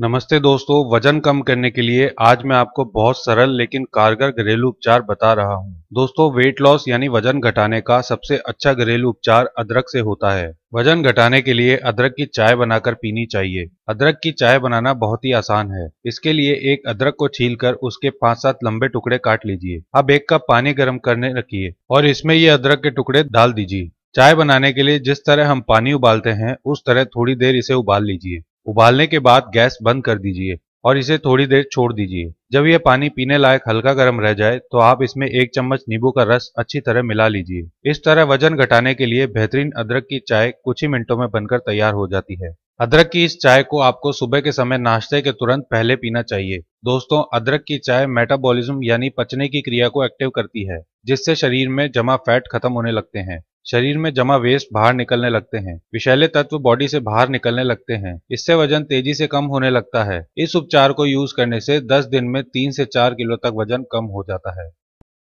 नमस्ते दोस्तों वजन कम करने के लिए आज मैं आपको बहुत सरल लेकिन कारगर घरेलू उपचार बता रहा हूँ दोस्तों वेट लॉस यानी वजन घटाने का सबसे अच्छा घरेलू उपचार अदरक से होता है वजन घटाने के लिए अदरक की चाय बनाकर पीनी चाहिए अदरक की चाय बनाना बहुत ही आसान है इसके लिए एक अदरक को छील कर उसके पाँच सात लंबे टुकड़े काट लीजिए अब एक कप पानी गर्म करने रखिए और इसमें ये अदरक के टुकड़े डाल दीजिए चाय बनाने के लिए जिस तरह हम पानी उबालते हैं उस तरह थोड़ी देर इसे उबाल लीजिए उबालने के बाद गैस बंद कर दीजिए और इसे थोड़ी देर छोड़ दीजिए जब यह पानी पीने लायक हल्का गर्म रह जाए तो आप इसमें एक चम्मच नींबू का रस अच्छी तरह मिला लीजिए इस तरह वजन घटाने के लिए बेहतरीन अदरक की चाय कुछ ही मिनटों में बनकर तैयार हो जाती है अदरक की इस चाय को आपको सुबह के समय नाश्ते के तुरंत पहले पीना चाहिए दोस्तों अदरक की चाय मेटाबॉलिज्म यानी पचने की क्रिया को एक्टिव करती है जिससे शरीर में जमा फैट खत्म होने लगते हैं शरीर में जमा वेस्ट बाहर निकलने लगते हैं विषैले तत्व बॉडी से बाहर निकलने लगते हैं इससे वजन तेजी से कम होने लगता है इस उपचार को यूज करने से 10 दिन में तीन से चार किलो तक वजन कम हो जाता है